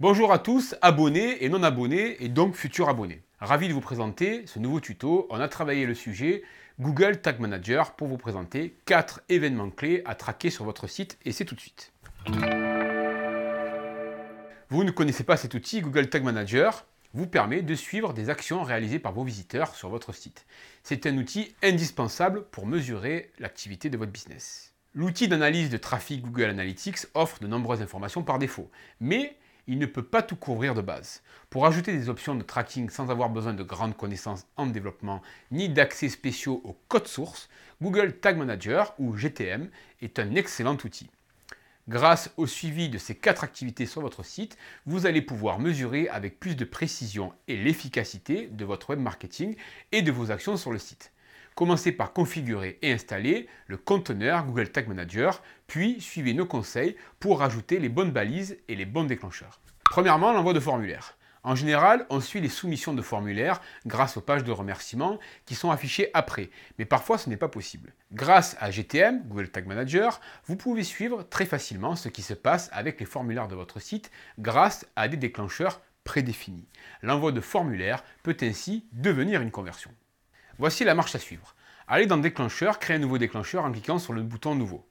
Bonjour à tous, abonnés et non abonnés, et donc futurs abonnés. Ravi de vous présenter ce nouveau tuto. On a travaillé le sujet Google Tag Manager pour vous présenter 4 événements clés à traquer sur votre site, et c'est tout de suite. Vous ne connaissez pas cet outil, Google Tag Manager vous permet de suivre des actions réalisées par vos visiteurs sur votre site. C'est un outil indispensable pour mesurer l'activité de votre business. L'outil d'analyse de trafic Google Analytics offre de nombreuses informations par défaut, mais il ne peut pas tout couvrir de base. Pour ajouter des options de tracking sans avoir besoin de grandes connaissances en développement ni d'accès spéciaux au code source, Google Tag Manager ou GTM est un excellent outil. Grâce au suivi de ces quatre activités sur votre site, vous allez pouvoir mesurer avec plus de précision et l'efficacité de votre web marketing et de vos actions sur le site. Commencez par configurer et installer le conteneur Google Tag Manager, puis suivez nos conseils pour rajouter les bonnes balises et les bons déclencheurs. Premièrement, l'envoi de formulaire. En général, on suit les soumissions de formulaires grâce aux pages de remerciements qui sont affichées après, mais parfois ce n'est pas possible. Grâce à GTM, Google Tag Manager, vous pouvez suivre très facilement ce qui se passe avec les formulaires de votre site grâce à des déclencheurs prédéfinis. L'envoi de formulaire peut ainsi devenir une conversion. Voici la marche à suivre. Allez dans Déclencheur, créez un nouveau déclencheur en cliquant sur le bouton Nouveau.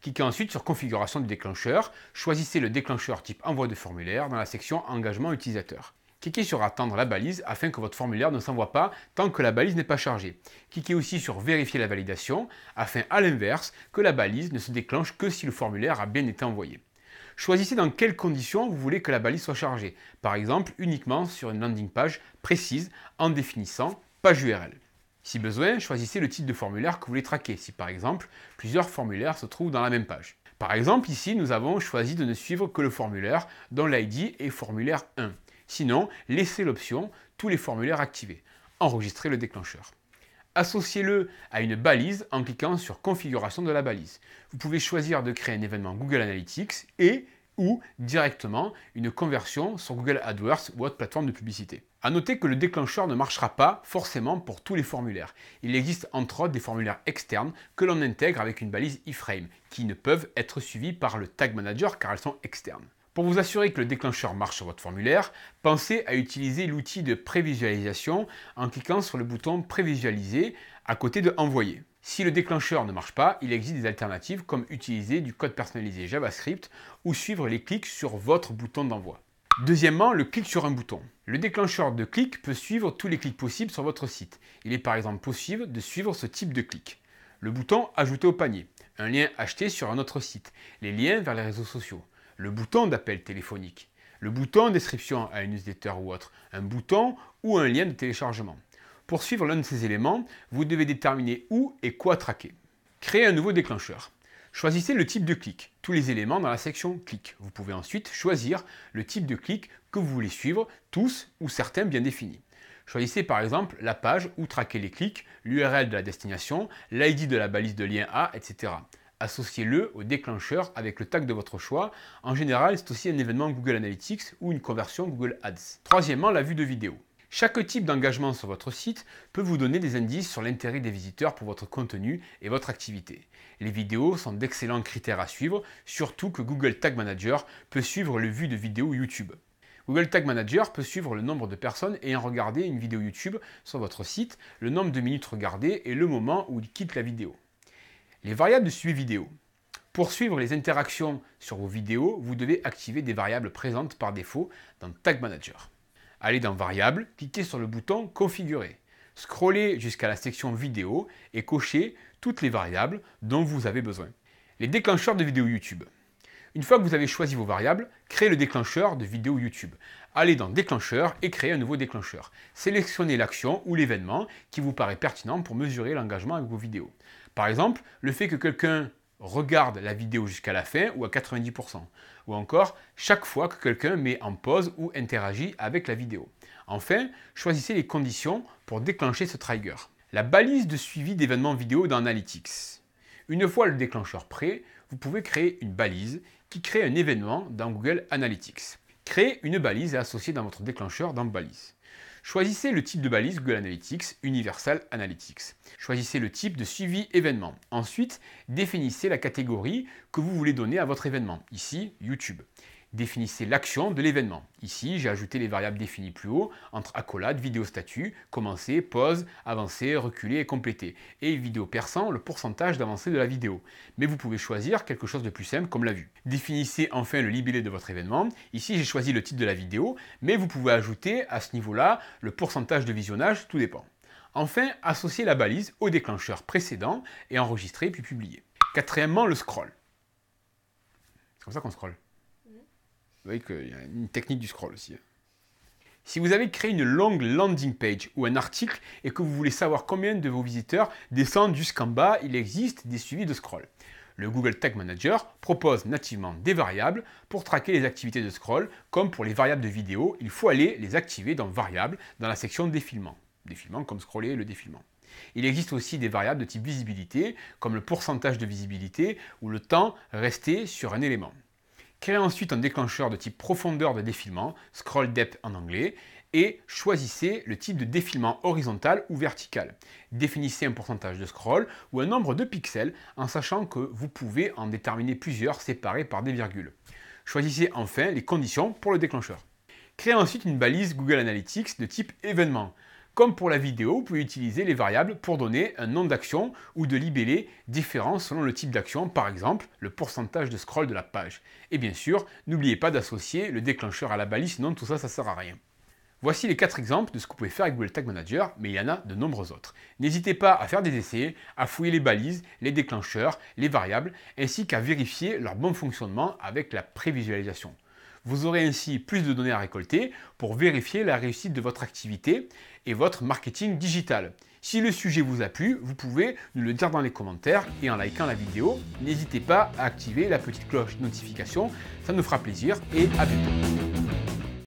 Cliquez ensuite sur Configuration du déclencheur, choisissez le déclencheur type Envoi de formulaire dans la section Engagement utilisateur. Cliquez sur Attendre la balise afin que votre formulaire ne s'envoie pas tant que la balise n'est pas chargée. Cliquez aussi sur Vérifier la validation afin à l'inverse que la balise ne se déclenche que si le formulaire a bien été envoyé. Choisissez dans quelles conditions vous voulez que la balise soit chargée, par exemple uniquement sur une landing page précise en définissant page URL. Si besoin, choisissez le type de formulaire que vous voulez traquer, si par exemple plusieurs formulaires se trouvent dans la même page. Par exemple, ici, nous avons choisi de ne suivre que le formulaire dont l'ID est formulaire 1. Sinon, laissez l'option tous les formulaires activés. Enregistrez le déclencheur. Associez-le à une balise en cliquant sur Configuration de la balise. Vous pouvez choisir de créer un événement Google Analytics et ou directement une conversion sur Google AdWords ou autre plateforme de publicité. A noter que le déclencheur ne marchera pas forcément pour tous les formulaires. Il existe entre autres des formulaires externes que l'on intègre avec une balise iframe, qui ne peuvent être suivis par le tag manager car elles sont externes. Pour vous assurer que le déclencheur marche sur votre formulaire, pensez à utiliser l'outil de prévisualisation en cliquant sur le bouton Prévisualiser à côté de Envoyer. Si le déclencheur ne marche pas, il existe des alternatives comme utiliser du code personnalisé JavaScript ou suivre les clics sur votre bouton d'envoi. Deuxièmement, le clic sur un bouton. Le déclencheur de clic peut suivre tous les clics possibles sur votre site. Il est par exemple possible de suivre ce type de clic. Le bouton Ajouter au panier, un lien acheté sur un autre site, les liens vers les réseaux sociaux, le bouton d'appel téléphonique, le bouton Description à une newsletter ou autre, un bouton ou un lien de téléchargement. Pour suivre l'un de ces éléments, vous devez déterminer où et quoi traquer. Créer un nouveau déclencheur. Choisissez le type de clic, tous les éléments dans la section clic. Vous pouvez ensuite choisir le type de clic que vous voulez suivre, tous ou certains bien définis. Choisissez par exemple la page où traquer les clics, l'URL de la destination, l'ID de la balise de lien A, etc. Associez-le au déclencheur avec le tag de votre choix. En général, c'est aussi un événement Google Analytics ou une conversion Google Ads. Troisièmement, la vue de vidéo. Chaque type d'engagement sur votre site peut vous donner des indices sur l'intérêt des visiteurs pour votre contenu et votre activité. Les vidéos sont d'excellents critères à suivre, surtout que Google Tag Manager peut suivre le vue de vidéos YouTube. Google Tag Manager peut suivre le nombre de personnes ayant regardé une vidéo YouTube sur votre site, le nombre de minutes regardées et le moment où ils quittent la vidéo. Les variables de suivi vidéo. Pour suivre les interactions sur vos vidéos, vous devez activer des variables présentes par défaut dans Tag Manager. Allez dans Variables, cliquez sur le bouton Configurer. Scrollez jusqu'à la section Vidéo et cochez toutes les variables dont vous avez besoin. Les déclencheurs de vidéos YouTube. Une fois que vous avez choisi vos variables, créez le déclencheur de vidéo YouTube. Allez dans Déclencheur et créez un nouveau déclencheur. Sélectionnez l'action ou l'événement qui vous paraît pertinent pour mesurer l'engagement avec vos vidéos. Par exemple, le fait que quelqu'un regarde la vidéo jusqu'à la fin ou à 90%. Ou encore, chaque fois que quelqu'un met en pause ou interagit avec la vidéo. Enfin, choisissez les conditions pour déclencher ce trigger. La balise de suivi d'événements vidéo dans Analytics. Une fois le déclencheur prêt, vous pouvez créer une balise qui crée un événement dans Google Analytics. Créez une balise et associez dans votre déclencheur dans Balise. Choisissez le type de balise Google Analytics, Universal Analytics. Choisissez le type de suivi événement. Ensuite, définissez la catégorie que vous voulez donner à votre événement, ici YouTube définissez l'action de l'événement. Ici, j'ai ajouté les variables définies plus haut entre accolade, vidéo statut, commencer, pause, avancer, reculer et compléter. Et vidéo perçant, le pourcentage d'avancée de la vidéo. Mais vous pouvez choisir quelque chose de plus simple comme la vue. Définissez enfin le libellé de votre événement. Ici, j'ai choisi le titre de la vidéo, mais vous pouvez ajouter à ce niveau-là le pourcentage de visionnage, tout dépend. Enfin, associez la balise au déclencheur précédent et enregistrer puis publier. Quatrièmement, le scroll. C'est comme ça qu'on scroll. Vous voyez qu'il y a une technique du scroll aussi. Hein. Si vous avez créé une longue landing page ou un article et que vous voulez savoir combien de vos visiteurs descendent jusqu'en bas, il existe des suivis de scroll. Le Google Tag Manager propose nativement des variables pour traquer les activités de scroll. Comme pour les variables de vidéo, il faut aller les activer dans Variables dans la section Défilement. Défilement comme scroller le défilement. Il existe aussi des variables de type visibilité, comme le pourcentage de visibilité ou le temps resté sur un élément. Créez ensuite un déclencheur de type profondeur de défilement, scroll depth en anglais, et choisissez le type de défilement horizontal ou vertical. Définissez un pourcentage de scroll ou un nombre de pixels en sachant que vous pouvez en déterminer plusieurs séparés par des virgules. Choisissez enfin les conditions pour le déclencheur. Créez ensuite une balise Google Analytics de type événement. Comme pour la vidéo, vous pouvez utiliser les variables pour donner un nom d'action ou de libellé différent selon le type d'action, par exemple le pourcentage de scroll de la page. Et bien sûr, n'oubliez pas d'associer le déclencheur à la balise, sinon tout ça, ça sert à rien. Voici les quatre exemples de ce que vous pouvez faire avec Google Tag Manager, mais il y en a de nombreux autres. N'hésitez pas à faire des essais, à fouiller les balises, les déclencheurs, les variables, ainsi qu'à vérifier leur bon fonctionnement avec la prévisualisation. Vous aurez ainsi plus de données à récolter pour vérifier la réussite de votre activité et votre marketing digital. Si le sujet vous a plu, vous pouvez nous le dire dans les commentaires et en likant la vidéo. N'hésitez pas à activer la petite cloche notification, ça nous fera plaisir et à bientôt.